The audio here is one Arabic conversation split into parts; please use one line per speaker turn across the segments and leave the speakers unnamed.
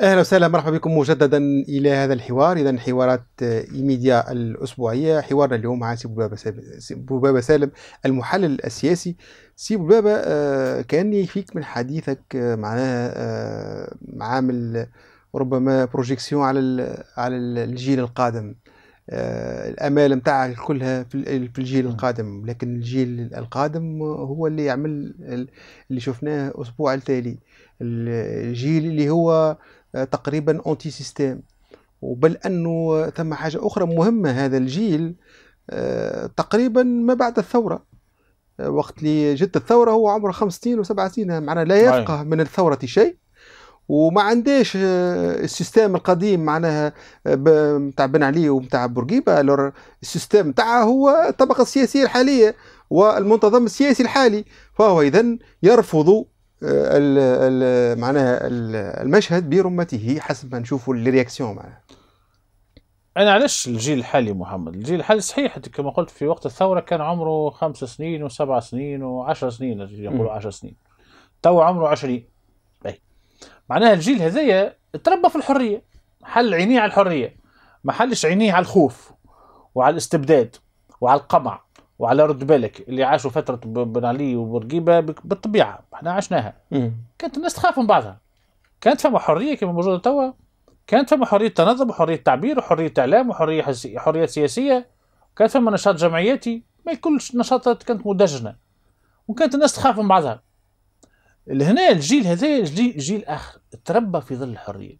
اهلا وسهلا مرحبا بكم مجددا الى هذا الحوار اذا حوارات آه، ايميديا الاسبوعيه حوارنا اليوم مع سي بوبابا سالم سالم المحلل السياسي سي بوبابا آه، كان يفيك من حديثك آه، معناها عامل ربما بروجيكسيون على على الجيل القادم الامال نتاعك كلها في الجيل نعم. القادم لكن الجيل القادم هو اللي يعمل اللي شفناه اسبوع التالي الجيل اللي هو آه، تقريبا اونتي سيستيم وبل انه ثم حاجه اخرى مهمه هذا الجيل آه، تقريبا ما بعد الثوره آه، وقت اللي جت الثوره هو عمره خمس سنين وسبع سنين معناه لا يفقه من الثوره شيء وما عندهش السيستم القديم معناها نتاع بن علي ونتاع بورقيبه السيستم نتاعها هو الطبقه السياسيه الحاليه والمنتظم السياسي الحالي فهو اذا يرفض معناها المشهد برمته حسب ما نشوفوا الرياكسيون معناها
انا علاش الجيل الحالي محمد الجيل الحالي صحيح كما قلت في وقت الثوره كان عمره خمس سنين وسبع سنين وعشر سنين يقولوا عشر سنين تو عمره عشرين أي. معناها الجيل هذايا تربى في الحريه حل عينيه على الحريه ما حلش عينيه على الخوف وعلى الاستبداد وعلى القمع وعلى رد بالك اللي عاشوا فتره بن علي وبورقيبه بالطبيعه احنا عشناها كانت الناس تخاف من بعضها كانت فما حريه كما موجوده توا كانت فما حريه تنظم وحريه تعبير وحريه اعلام وحريه حسي... حريه سياسيه كانت فما نشاط جمعياتي ما كلش نشاطات كانت مدجنه وكانت الناس تخاف من بعضها لهنا الجيل هذا جيل, جيل اخر تربى في ظل الحريه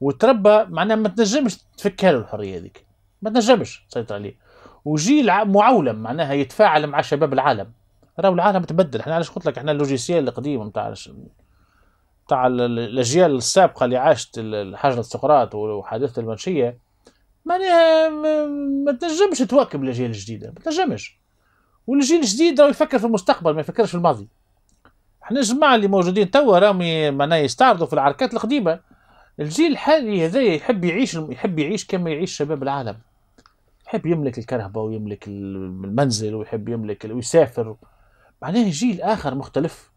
وتربى معناها ما تنجمش تفكها له الحريه هذيك ما تنجمش تسيطر عليه وجيل معولم معناها يتفاعل مع شباب العالم راهو العالم تبدل احنا علاش قلت لك احنا اللوجيسيال القديم نتاع نتاع الاجيال السابقه اللي عاشت الحجر سقراط وحادثه المنشيه معناها ما تنجمش تواكب الاجيال الجديده ما تنجمش والجيل الجديد راهو يفكر في المستقبل ما يفكرش في الماضي احنا الجماعه اللي موجودين توا راهم معناها يستعرضوا في العركات القديمه الجيل الحالي هذا يحب يعيش يحب يعيش كما يعيش شباب العالم يحب يملك الكرهبه ويملك المنزل ويحب يملك ويسافر معناه جيل اخر مختلف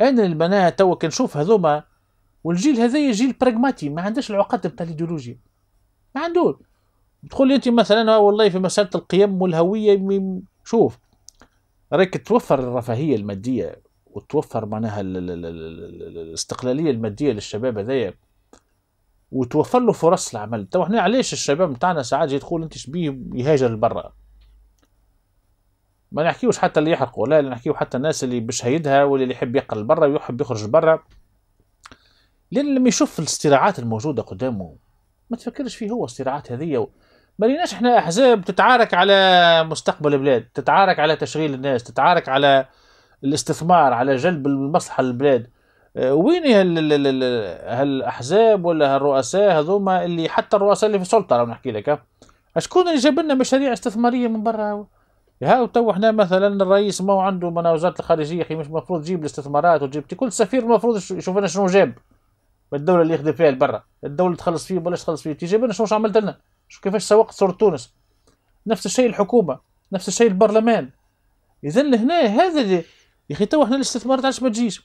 انا المعناها توا كنشوف هذوما والجيل هذايا جيل براغماتي ما عندهش العقد بتاع الايديولوجيا ما عندوش تقول لي انت مثلا آه والله في مساله القيم والهويه شوف راك توفر الرفاهيه الماديه وتوفر معناها الاستقلاليه الماديه للشباب هذايا وتوفر له فرص العمل تو احنا علاش الشباب نتاعنا ساعات يدخل انت شبيه يهاجر لبرا ما نحكيوش حتى اللي يحرقوا لا نحكيو حتى الناس اللي هيدها واللي اللي يحب يقرا لبرا ويحب يخرج برا لان لما يشوف الصراعات الموجوده قدامه ما تفكرش فيه هو الصراعات هذه و... ما ليناش احنا احزاب تتعارك على مستقبل البلاد تتعارك على تشغيل الناس تتعارك على الاستثمار على جلب المصلحه للبلاد آه، وين هالاحزاب ولا هالرؤساء هذوما اللي حتى الرؤساء اللي في السلطه راه نحكي لك شكون اللي جاب لنا مشاريع استثماريه من برا ها تو احنا مثلا الرئيس ما هو عنده من وزاره الخارجيه اخي مش المفروض تجيب الاستثمارات وتجيب كل سفير المفروض يشوف لنا شنو جاب الدوله اللي يخدم فيها لبرا الدوله تخلص فيه ولا تخلص فيه تجيب لنا شنو عملت لنا شو كيفاش سوقت صوره تونس نفس الشيء الحكومه نفس الشيء البرلمان اذا هنا هذا يا اخي تو احنا الاستثمارات علاش ما تجيش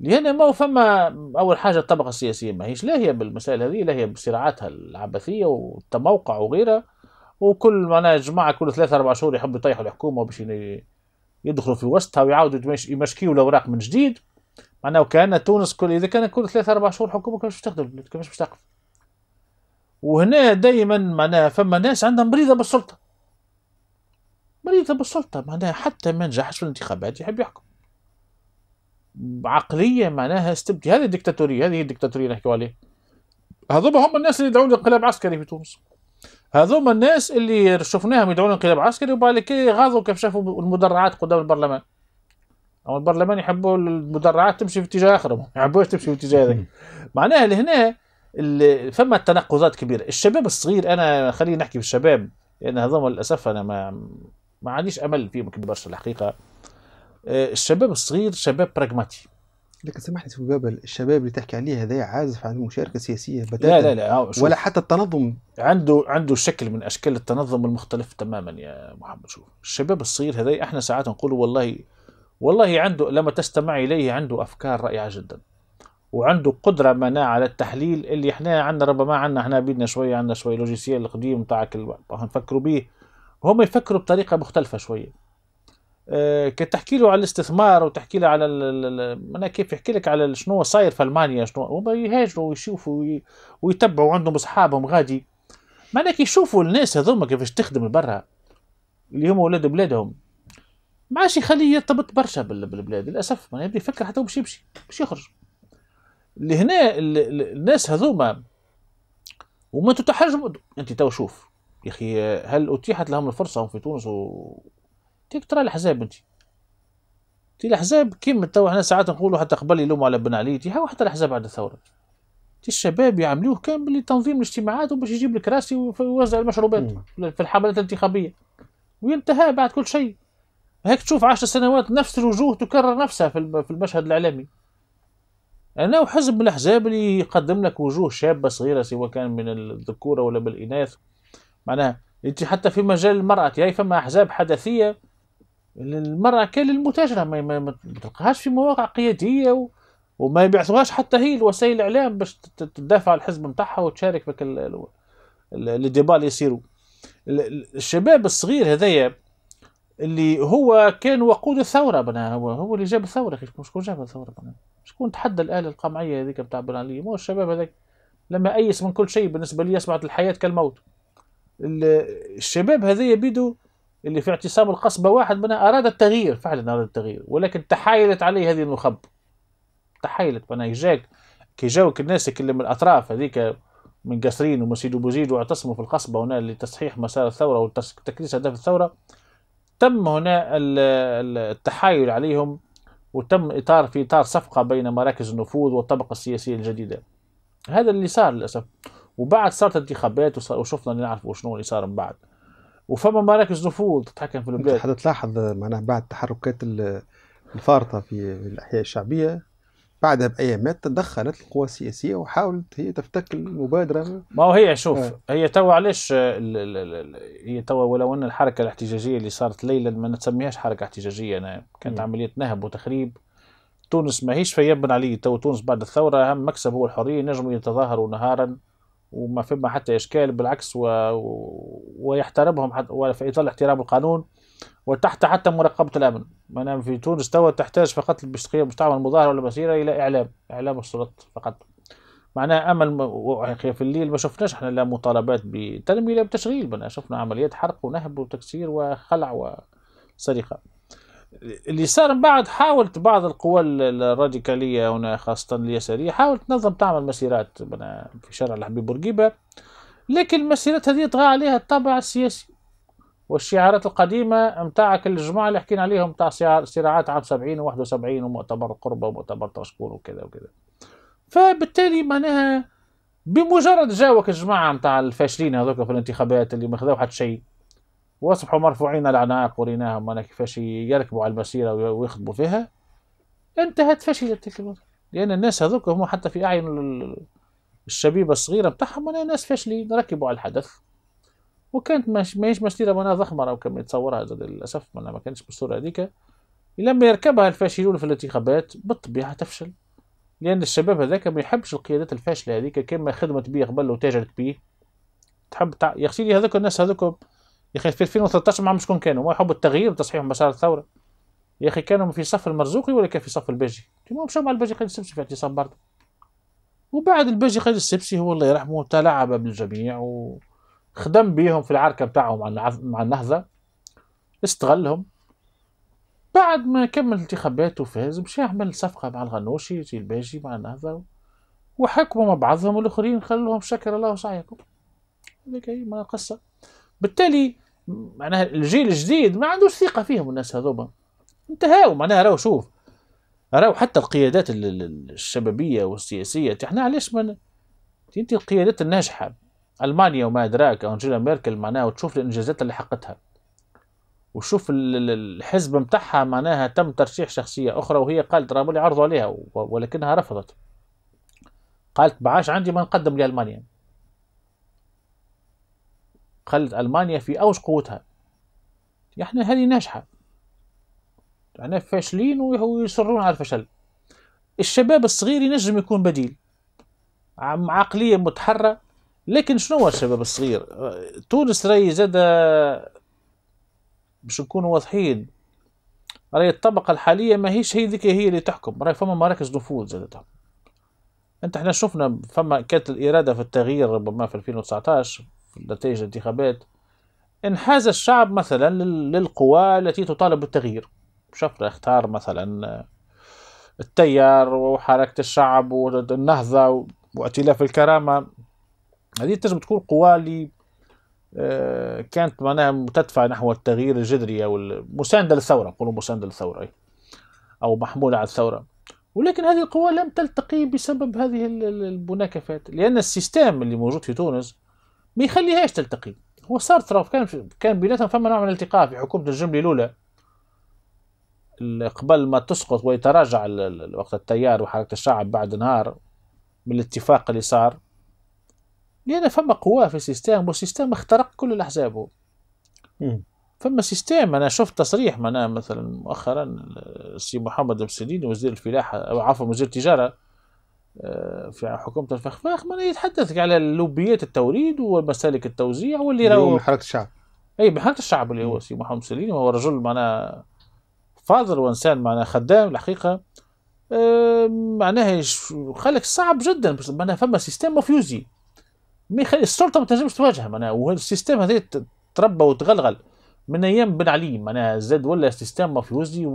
لان يعني ما هو فما اول حاجه الطبقه السياسيه ما هيش لا هي بالمسائل هذه لا هي بصراعاتها العبثيه والتموقع وغيرها وكل معناها جماعه كل ثلاثة أربع شهور يحبوا يطيحوا الحكومه باش يدخلوا في وسطها ويعاودوا يمشكيوا الاوراق من جديد معناها وكان تونس كل اذا كان كل ثلاثة أربع شهور حكومه كيفاش باش تخدم كيفاش باش تقف وهنا دائما معناها فما ناس عندها مريضه بالسلطه مريضه بالسلطه معناها حتى ما نجحش في الانتخابات يحب يحكم عقليه معناها استبدي هذه الدكتاتوريه هذه الدكتاتوريه نحكي عليها هذوما هم الناس اللي يدعون لانقلاب عسكري في تونس هذوما الناس اللي شفناهم يدعون انقلاب عسكري وبعد غاضوا كيف شافوا المدرعات قدام البرلمان او البرلمان يحبوا المدرعات تمشي في اتجاه اخر ما يحبوش تمشي في اتجاه هذا معناها لهنا فما تناقضات كبيره الشباب الصغير انا خلينا نحكي بالشباب لان يعني هذوما للاسف انا ما ما عنديش امل فيهم برشا الحقيقه آه، الشباب
الصغير شباب براجماتي لكن سامحني سيف بابل الشباب اللي تحكي عليه هذا عازف عن المشاركه السياسيه بتاتا لا لا لا آه، ولا حتى التنظم عنده عنده شكل من اشكال التنظم
المختلف تماما يا محمد شوف الشباب الصغير هذا احنا ساعات نقول والله والله عنده لما تستمع اليه عنده افكار رائعه جدا وعنده قدرة مناعة على التحليل اللي احنا عندنا ربما عندنا احنا بيدنا شوية عندنا شوية لوجيسيال القديم نتاعك نفكروا به هم يفكروا بطريقة مختلفة شوية آه، كتحكي له على الاستثمار وتحكي له على انا كيف يحكي لك على شنو صاير في المانيا شنو هما يهاجروا ويشوفوا ويتبعوا عندهم اصحابهم غادي كي يشوفوا الناس هذوما كيفاش تخدم برا اللي هما ولاد بلادهم ما عادش يخليه يرتبط برشا بالبلاد للاسف ما يبدا يفكر حتى باش يمشي باش يخرج لهنا الناس هذوما وما تتحجم انت تو شوف يا اخي هل اتيحت لهم الفرصه هم في تونس و... تيك ترى الاحزاب انت تي الاحزاب كيما تو احنا ساعات نقولوا حتى قبل يلوموا على بن علي تي هاو حتى الاحزاب بعد الثوره تي الشباب يعملوه كان لتنظيم تنظيم الاجتماعات وباش يجيب الكراسي ويوزع المشروبات في الحملات الانتخابيه وينتهى بعد كل شيء هيك تشوف عشر سنوات نفس الوجوه تكرر نفسها في المشهد الاعلامي انا وحزب من الاحزاب اللي يقدم لك وجوه شابه صغيره سواء كان من الذكوره ولا بالاناث معناها انت حتى في مجال المراه هي فما احزاب حدثيه المرأة كان المتاجرة ما, تلقاهاش في مواقع قيادية و... وما يبعثوهاش حتى هي الوسائل الإعلام باش تدافع على الحزب نتاعها وتشارك في ال... الديبا اللي يصيروا الشباب الصغير هذايا اللي هو كان وقود الثورة بنا هو هو اللي جاب الثورة شكون جاب الثورة بنا شكون تحدى الآلة القمعية هذيك بتاع بن علي مو الشباب هذاك لما أيس من كل شيء بالنسبة لي أصبحت الحياة كالموت الشباب هذايا بيدو اللي في اعتصام القصبة واحد منها أراد التغيير فعلا أراد التغيير ولكن تحايلت عليه هذه النخب تحايلت معناها جاك كي جاوك الناس اللي من الأطراف هذيك من قصرين ومسيد بوزيد واعتصموا في القصبة هنا لتصحيح مسار الثورة وتكريس أهداف الثورة تم هنا التحايل عليهم وتم إطار في إطار صفقة بين مراكز النفوذ والطبقة السياسية الجديدة هذا اللي صار للأسف وبعد صارت انتخابات وشفنا اللي نعرفوا شنو اللي صار من بعد
وفما مراكز نفوذ تتحكم في البلاد حتلاحظ آه، معناها بعد التحركات الفارطه في الاحياء الشعبيه بعدها بايامات تدخلت القوى السياسيه وحاولت هي تفتك المبادره ما هو هي شوف آه.
هي توا علاش آه، هي توا ولو ان الحركه الاحتجاجيه اللي صارت ليلا ما نسميهاش حركه احتجاجيه انا كانت م. عمليه نهب وتخريب تونس ماهيش فيا علي تو تونس بعد الثوره اهم مكسب هو الحريه نجموا يتظاهروا نهارا وما فما حتى إشكال بالعكس و... ويحترمهم حتى في اطار احترام القانون وتحت حتى مراقبة الأمن ما نعم، في تونس توا تحتاج فقط باش تعمل مظاهرة ولا مسيرة إلى إعلام إعلام السلطة فقط معناها أمل في الليل ما شفناش احنا لا مطالبات بتنمية لا بتشغيل بنا شفنا عمليات حرق ونهب وتكسير وخلع وسرقة اللي صار من بعد حاولت بعض القوى الراديكالية هنا خاصة اليسارية حاولت تنظم تعمل مسيرات في شارع الحبيب بورقيبة لكن المسيرات هذه طغى عليها الطابع السياسي والشعارات القديمة نتاع كل الجماعة اللي حكينا عليهم نتاع صراعات عام 70 و 71 ومؤتمر القربة ومؤتمر طرشكون وكذا وكذا فبالتالي معناها بمجرد جاوك الجماعة نتاع الفاشلين هذوك في الانتخابات اللي ما خذاو حتى شيء وأصبحوا مرفوعين العناق وريناهم انا كيفاش يركبوا على المسيرة ويخطبوا فيها انتهت فشلت تلك لأن الناس هذوك هم حتى في أعين الشبيبة الصغيرة بتاعهم أنا ناس فاشلين ركبوا على الحدث وكانت ماهيش مسيرة معناها ضخمة راهو كما يتصورها للأسف معناها ما كانتش بالصورة هذيك لما يركبها الفاشلون في الانتخابات بالطبيعة تفشل لأن الشباب هذاك ما يحبش القيادات الفاشلة هذيك كما خدمت بيه قبل وتاجرت بيه تحب تع... يا سيدي هذوك الناس هذوك يا اخي في 2013 ما عم شكون كانوا ما يحبوا التغيير وتصحيح مسار الثوره يا اخي كانوا في صف المرزوقي ولا كان في صف الباجي ما مشاو مع الباجي خالد السبسي في اعتصام برضه وبعد الباجي خالد السبسي هو الله يرحمه تلاعب بالجميع وخدم بيهم في العركه بتاعهم مع النهضه استغلهم بعد ما كمل الانتخابات وفاز مشى عمل صفقه مع الغنوشي يجي الباجي مع النهضه وحكموا مع بعضهم والاخرين خلوهم شكر الله وسعيكم هذيك هي ما قصه بالتالي معناها الجيل الجديد ما عندوش ثقه فيهم الناس هذوما انتهاو معناها راهو شوف راهو حتى القيادات الشبابيه والسياسيه احنا علاش ما انت القيادات الناجحه المانيا وما ادراك انجيلا ميركل معناها وتشوف الانجازات اللي حقتها وشوف الحزب نتاعها معناها تم ترشيح شخصيه اخرى وهي قالت راهم اللي عرضوا عليها ولكنها رفضت قالت بعاش عندي ما نقدم لالمانيا خلت المانيا في اوج قوتها احنا يعني هذه ناجحه احنا يعني فاشلين ويصرون على الفشل الشباب الصغير ينجم يكون بديل عم عقليه متحره لكن شنو هو الشباب الصغير تونس راهي زاد باش نكونوا واضحين راهي الطبقه الحاليه ماهيش هي ذيك هي اللي تحكم راهي فما مراكز نفوذ زاده تحكم انت احنا شفنا فما كانت الاراده في التغيير ربما في 2019 نتائج الانتخابات انحاز الشعب مثلا للقوى التي تطالب بالتغيير شفنا اختار مثلا آه، التيار وحركة الشعب والنهضة وائتلاف الكرامة هذه تجب تكون قوى اللي آه، كانت معناها تدفع نحو التغيير الجذري او المساندة للثورة نقولوا مساندة للثورة او محمولة على الثورة ولكن هذه القوى لم تلتقي بسبب هذه المناكفات لان السيستم اللي موجود في تونس ما يخليهاش تلتقي صار ترى كان كان بيناتهم فما نوع من الالتقاء في حكومه الجمله الاولى قبل ما تسقط ويتراجع وقت التيار وحركه الشعب بعد نهار من الاتفاق اللي صار لان فما قوة في السيستم والسيستم اخترق كل الاحزاب فما سيستم انا شفت تصريح معناها مثلا مؤخرا آه، السي محمد بن سليم وزير الفلاحه او عفوا وزير التجاره آه، في حكومة الفخفاخ من يتحدث على لوبيات التوريد ومسالك التوزيع واللي راهو حركة الشعب اي بحركة الشعب اللي هو سي محمد سليم هو رجل معناها فاضل وانسان معناها خدام الحقيقة معناها خلق صعب جدا معناها فما سيستم مافيوزي ما يخلي السلطة ما تنجمش تواجهه معناها والسيستم هذا تربى وتغلغل من ايام بن علي معناها زاد ولا سيستم مافيوزي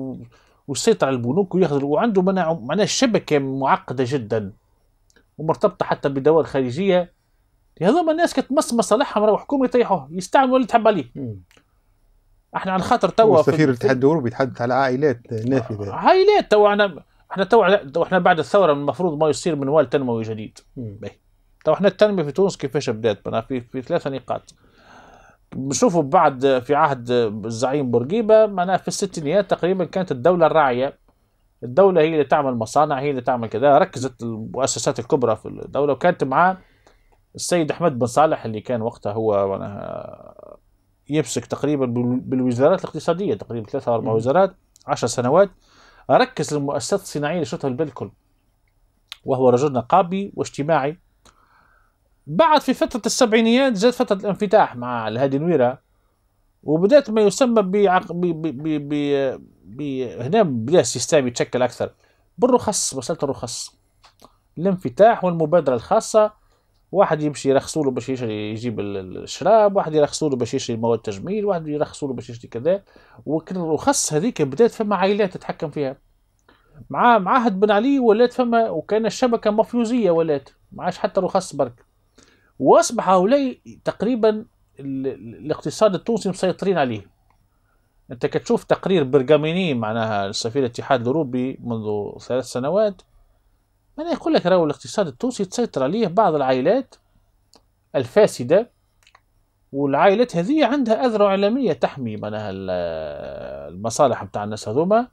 ويسيطر على البنوك وياخذ وعنده معناه شبكه معقده جدا ومرتبطه حتى بدول خارجيه هذوما الناس كتمس مصالحهم راهو حكومه يطيحوه يستعملوا اللي تحب عليه احنا على خاطر توا سفير الاتحاد
الاوروبي يتحدث على عائلات نافذه آه،
عائلات توا احنا احنا توا احنا بعد الثوره المفروض ما يصير منوال تنموي جديد توا احنا التنميه في تونس كيفاش بدات في في ثلاثه نقاط بشوفوا بعد في عهد الزعيم بورقيبة معناها في الستينيات تقريبا كانت الدولة الراعية الدولة هي اللي تعمل مصانع هي اللي تعمل كذا ركزت المؤسسات الكبرى في الدولة وكانت مع السيد أحمد بن صالح اللي كان وقتها هو يمسك تقريبا بالوزارات الاقتصادية تقريبا ثلاثة أو أربع وزارات عشر سنوات ركز المؤسسات الصناعية اللي شفتها البلد الكل وهو رجل نقابي واجتماعي بعد في فترة السبعينيات جاءت فترة الانفتاح مع الهادي نويرة وبدأت ما يسمى ب... ب... ب... هنا بدأ السيستم يتشكل أكثر بالرخص مسألة الرخص الانفتاح والمبادرة الخاصة واحد يمشي يرخصوا له باش يشري يجيب الشراب واحد يرخصوا له باش يشري مواد تجميل واحد يرخصوا له باش يشري كذا وكل الرخص هذيك بدات فما عائلات تتحكم فيها مع مع عهد بن علي ولات فما وكان الشبكه مافيوزيه ولات ما عادش حتى رخص برك واصبح هؤلاء تقريبا الاقتصاد التونسي مسيطرين عليه انت كتشوف تقرير برغاميني معناها السفير الاتحاد الاوروبي منذ ثلاث سنوات معناها يقول لك راهو الاقتصاد التونسي تسيطر عليه بعض العائلات الفاسده والعائلات هذه عندها أذرع إعلامية تحمي معناها المصالح بتاع الناس هذوما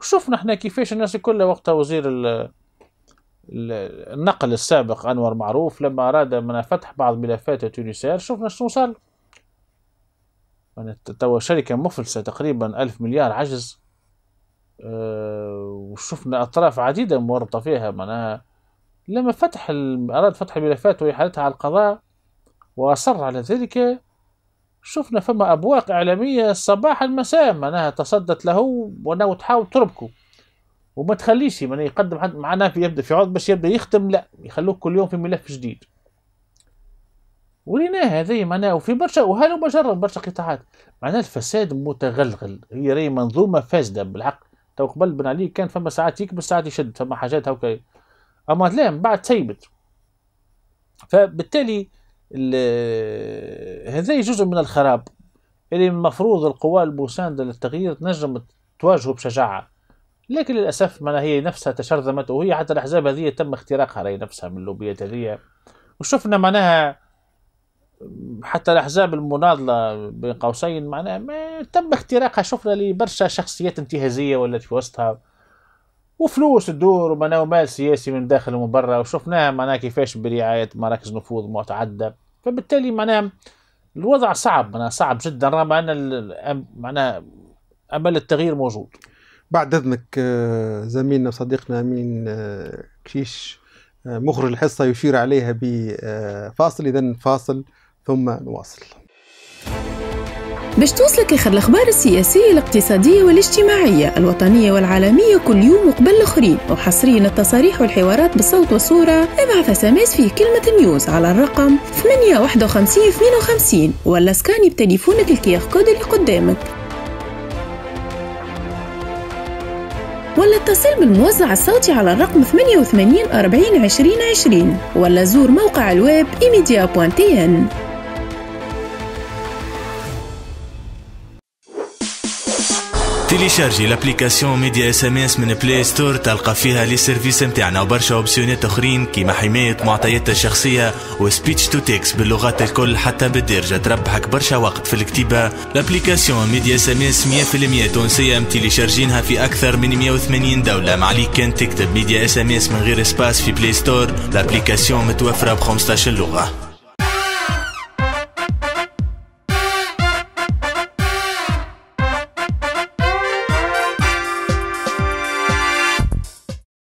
وشوفنا احنا كيفاش الناس كلها وقتها وزير النقل السابق أنور معروف لما أراد من فتح بعض ملفات تونسير شفنا شنو يعني صار توا شركة مفلسة تقريبا ألف مليار عجز أه وشفنا أطراف عديدة مورطة فيها معناها لما فتح أراد فتح الملفات وإحالتها على القضاء وأصر على ذلك شفنا فما أبواق إعلامية صباح المساء معناها تصدت له وأنه تحاول تربكه وما تخليش يعني يقدم حد معناه في يبدا في عرض باش يبدا يختم لا يخلوك كل يوم في ملف جديد ولينا هذه معناها وفي برشا وهلو مجرد برشا قطاعات معناها الفساد متغلغل هي راهي منظومه فاسده بالحق تو قبل بن علي كان فما ساعات يكبس ساعات يشد فما حاجات هكا اما لا من بعد سيبت فبالتالي هذا جزء من الخراب اللي المفروض القوى المساندة للتغيير تنجم تواجهه بشجاعة لكن للأسف ما هي نفسها تشرذمت وهي حتى الأحزاب هذه تم اختراقها هي نفسها من اللوبيات هذه وشفنا معناها حتى الأحزاب المناضلة بين قوسين معناها ما تم اختراقها شفنا لبرشا شخصيات انتهازية ولا في وسطها وفلوس تدور ومعناها ومال سياسي من داخل ومن برا وشفناها معناها كيفاش برعاية مراكز نفوذ معتعدة فبالتالي معناها الوضع صعب معناها صعب جدا رغم أن معناها أمل التغيير موجود
بعد اذنك آه، زميلنا وصديقنا امين آه، كشيش آه، مخرج الحصه يشير عليها بفاصل اذا فاصل ثم نواصل باش توصلك اخر الاخبار السياسيه الاقتصاديه والاجتماعيه الوطنيه والعالميه كل يوم وقبل الاخرين وحصريا التصاريح والحوارات بالصوت والصوره ابعث اس ام اس في كلمه نيوز على الرقم 52 ولا سكاني بتليفونك الكياخ كود اللي قدامك ولا اتصل بالموزع الصوتي على الرقم 88 40 20 20 ولا زور موقع الويب imedia.tn
تيليشارجي لابليكاسيون ميديا اس ام اس من بلاي ستور تلقى فيها لي سيرفيس نتاعنا وبرشا اوبسيونات اخرين كيما حماية معطيات الشخصية وسبيتش تو تكس باللغات الكل حتى بالدرجة تربحك برشا وقت في الكتيبة لابليكاسيون ميديا اس ام اس 100% تونسية متيليشارجينها في أكثر من 180 دولة ما عليك كان تكتب ميديا اس ام اس من غير سباس في بلاي ستور لابليكاسيون متوفرة ب 15 لغة